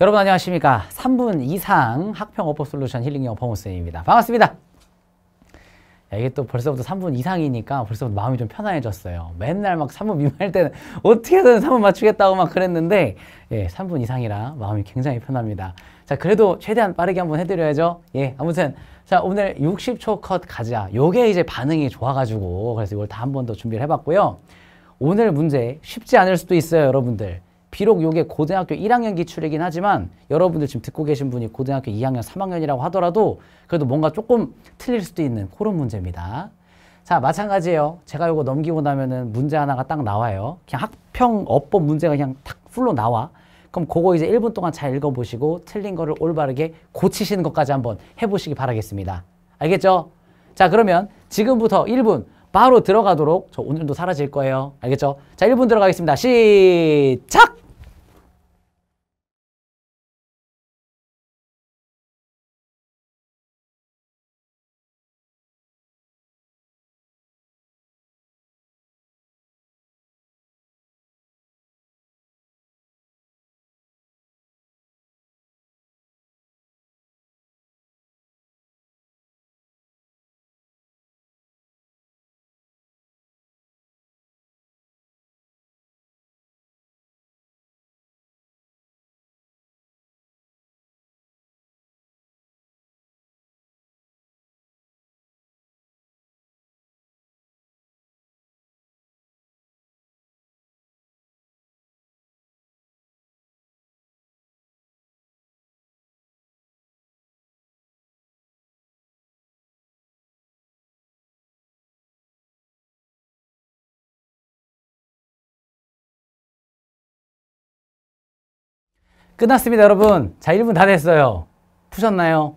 여러분 안녕하십니까. 3분 이상 학평 어퍼 솔루션 힐링 영어 버무쌤입니다. 반갑습니다. 이게 또 벌써부터 3분 이상이니까 벌써부터 마음이 좀 편안해졌어요. 맨날 막 3분 미만일 때는 어떻게든 3분 맞추겠다고 막 그랬는데 예, 3분 이상이라 마음이 굉장히 편합니다. 자, 그래도 최대한 빠르게 한번 해드려야죠. 예, 아무튼 자 오늘 60초 컷 가자. 요게 이제 반응이 좋아가지고 그래서 이걸 다 한 번 더 준비를 해봤고요. 오늘 문제 쉽지 않을 수도 있어요, 여러분들. 비록 이게 고등학교 1학년 기출이긴 하지만 여러분들 지금 듣고 계신 분이 고등학교 2학년, 3학년이라고 하더라도 그래도 뭔가 조금 틀릴 수도 있는 그런 문제입니다. 자, 마찬가지예요. 제가 이거 넘기고 나면은 문제 하나가 딱 나와요. 그냥 학평, 어법 문제가 그냥 탁 풀로 나와. 그럼 그거 이제 1분 동안 잘 읽어보시고 틀린 거를 올바르게 고치시는 것까지 한번 해보시기 바라겠습니다. 알겠죠? 자, 그러면 지금부터 1분 바로 들어가도록 저 오늘도 사라질 거예요. 알겠죠? 자, 1분 들어가겠습니다. 시작! 끝났습니다, 여러분. 자, 1분 다 됐어요. 푸셨나요?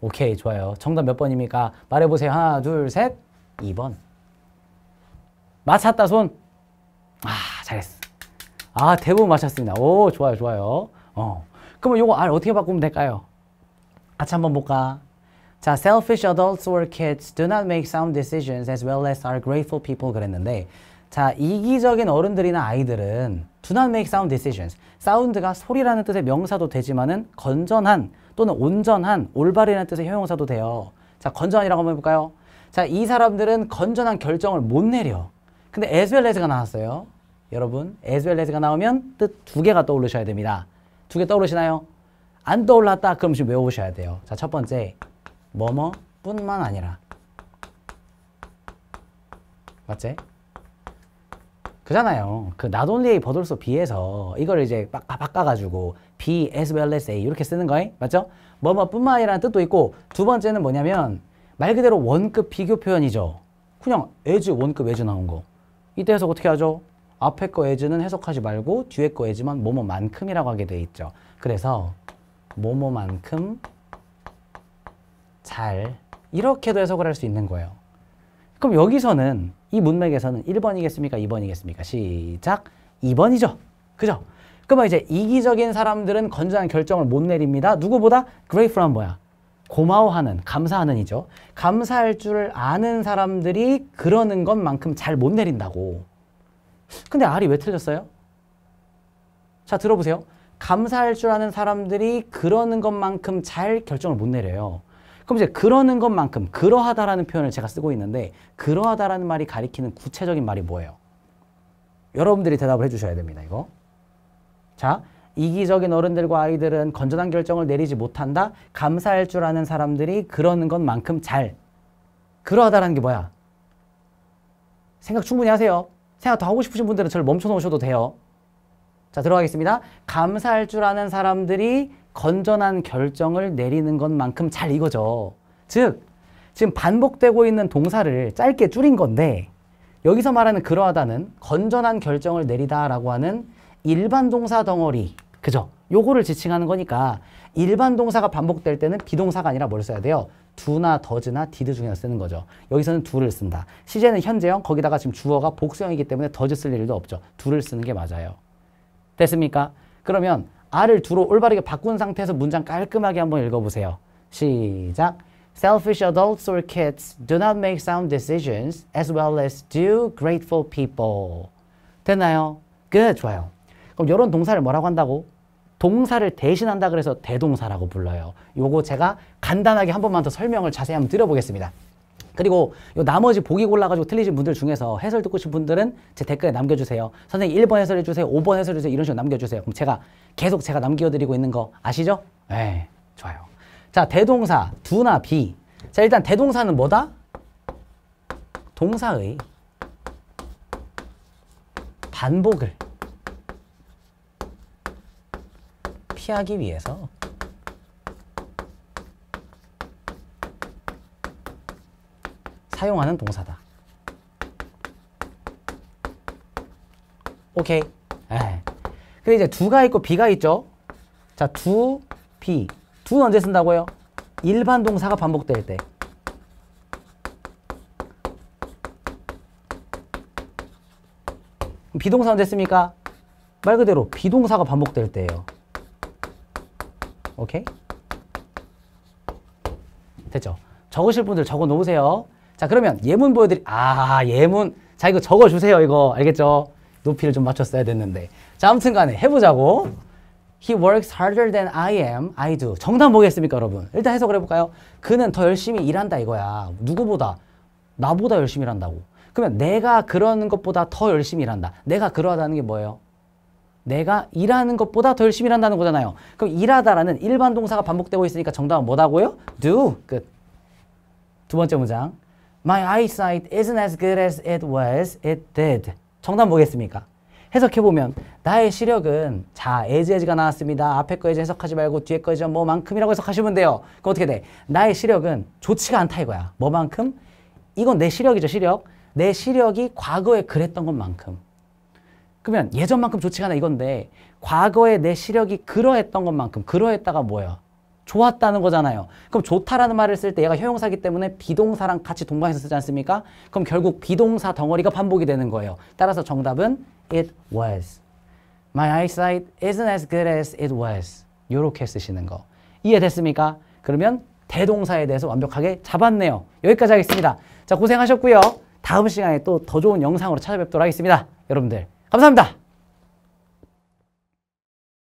오케이, 좋아요. 정답 몇 번입니까? 말해보세요. 하나, 둘, 셋. 2번. 맞췄다, 손. 아, 잘했어. 아, 대부분 맞췄습니다. 오, 좋아요, 좋아요. 어. 그러면 요거 R 어떻게 바꾸면 될까요? 같이 한번 볼까? 자, selfish adults or kids do not make sound decisions as well as are grateful people 그랬는데 자, 이기적인 어른들이나 아이들은 do not make sound decisions. 사운드가 소리라는 뜻의 명사도 되지만은 건전한 또는 온전한 올바르라는 뜻의 형용사도 돼요. 자, 건전이라고 한 한번 해볼까요? 자, 이 사람들은 건전한 결정을 못 내려. 근데 as well as가 나왔어요. 여러분, as well as가 나오면 뜻 두 개가 떠오르셔야 됩니다. 두 개 떠오르시나요? 안 떠올랐다? 그럼 지금 외워보셔야 돼요. 자, 첫 번째, 뭐뭐 뿐만 아니라. 맞지? 그잖아요. 그 not only 버돌소 B에서 이걸 이제 바, 바꿔가지고 B as well as A 이렇게 쓰는 거에 맞죠? 뭐뭐뿐만 아니라는 뜻도 있고 두 번째는 뭐냐면 말 그대로 원급 비교 표현이죠. 그냥 as 원급 as 나온 거. 이때 해석 어떻게 하죠? 앞에 거 as는 해석하지 말고 뒤에 거 as만 뭐뭐만큼이라고 하게 돼 있죠. 그래서 뭐뭐만큼 잘 이렇게도 해석을 할 수 있는 거예요. 그럼 여기서는 이 문맥에서는 1번이겠습니까? 2번이겠습니까? 시작. 2번이죠. 그죠? 그러면 이제 이기적인 사람들은 건전한 결정을 못 내립니다. 누구보다 grateful한 뭐야? 고마워하는, 감사하는이죠. 감사할 줄 아는 사람들이 그러는 것만큼 잘 못 내린다고. 근데 R이 왜 틀렸어요? 자, 들어보세요. 감사할 줄 아는 사람들이 그러는 것만큼 잘 결정을 못 내려요. 그럼 이제 그러는 것만큼 그러하다라는 표현을 제가 쓰고 있는데 그러하다라는 말이 가리키는 구체적인 말이 뭐예요? 여러분들이 대답을 해주셔야 됩니다. 이거. 자, 이기적인 어른들과 아이들은 건전한 결정을 내리지 못한다. 감사할 줄 아는 사람들이 그러는 것만큼 잘. 그러하다라는 게 뭐야? 생각 충분히 하세요. 생각 더 하고 싶으신 분들은 저를 멈춰 놓으셔도 돼요. 자, 들어가겠습니다. 감사할 줄 아는 사람들이 건전한 결정을 내리는 것만큼 잘 이거죠. 즉, 지금 반복되고 있는 동사를 짧게 줄인 건데 여기서 말하는 그러하다는 건전한 결정을 내리다라고 하는 일반 동사 덩어리 그죠? 요거를 지칭하는 거니까 일반 동사가 반복될 때는 비동사가 아니라 뭘 써야 돼요? 두나 더즈나 디드 중에서 쓰는 거죠. 여기서는 둘을 쓴다. 시제는 현재형, 거기다가 지금 주어가 복수형이기 때문에 더즈 쓸 일도 없죠. 둘을 쓰는 게 맞아요. 됐습니까? 그러면 R을 두로 올바르게 바꾼 상태에서 문장 깔끔하게 한번 읽어보세요. 시작. Selfish adults or kids do not make sound decisions as well as do grateful people. 됐나요? 끝. 좋아요. 그럼 이런 동사를 뭐라고 한다고? 동사를 대신한다 그래서 대동사라고 불러요. 요거 제가 간단하게 한 번만 더 설명을 자세히 한번 드려보겠습니다. 그리고 요 나머지 보기 골라가지고 틀리신 분들 중에서 해설 듣고 싶은 분들은 제 댓글에 남겨주세요. 선생님 1번 해설해주세요. 5번 해설해주세요. 이런 식으로 남겨주세요. 그럼 제가 계속 제가 남겨드리고 있는 거 아시죠? 네, 좋아요. 자, 대동사, 두나 비. 자, 일단 대동사는 뭐다? 동사의 반복을 피하기 위해서 사용하는 동사다. 오케이. 에. 근데 이제 두가 있고 비가 있죠. 자, 두, 비. 두는 언제 쓴다고요? 일반 동사가 반복될 때. 비동사 언제 씁니까? 말 그대로 비동사가 반복될 때예요. 오케이? 됐죠? 적으실 분들 적어 놓으세요. 자 그러면 예문 보여드리 아 예문 자 이거 적어주세요 이거 알겠죠? 높이를 좀 맞췄어야 됐는데 자 아무튼 간에 해보자고 He works harder than I am, I do 정답 뭐겠습니까 여러분? 일단 해석을 해볼까요? 그는 더 열심히 일한다 이거야 누구보다 나보다 열심히 일한다고 그러면 내가 그러는 것보다 더 열심히 일한다 내가 그러하다는 게 뭐예요? 내가 일하는 것보다 더 열심히 일한다는 거잖아요 그럼 일하다라는 일반 동사가 반복되고 있으니까 정답은 뭐라고요 do 끝두 번째 문장 My eyesight isn't as good as it was. It did. 정답 뭐겠습니까? 해석해보면 나의 시력은 자, as, as가 나왔습니다. 앞에 거이 해석하지 말고 뒤에 거이 뭐만큼이라고 해석하시면 돼요. 그럼 어떻게 돼? 나의 시력은 좋지가 않다 이거야. 뭐만큼? 이건 내 시력이죠, 시력. 내 시력이 과거에 그랬던 것만큼. 그러면 예전만큼 좋지가 않아 이건데 과거에 내 시력이 그러했던 것만큼 그러했다가 뭐예요? 좋았다는 거잖아요. 그럼 좋다라는 말을 쓸 때 얘가 형용사기 때문에 비동사랑 같이 동반해서 쓰지 않습니까? 그럼 결국 비동사 덩어리가 반복이 되는 거예요. 따라서 정답은 it was. My eyesight isn't as good as it was. 이렇게 쓰시는 거. 이해됐습니까? 그러면 대동사에 대해서 완벽하게 잡았네요. 여기까지 하겠습니다. 자, 고생하셨고요. 다음 시간에 또 더 좋은 영상으로 찾아뵙도록 하겠습니다. 여러분들, 감사합니다.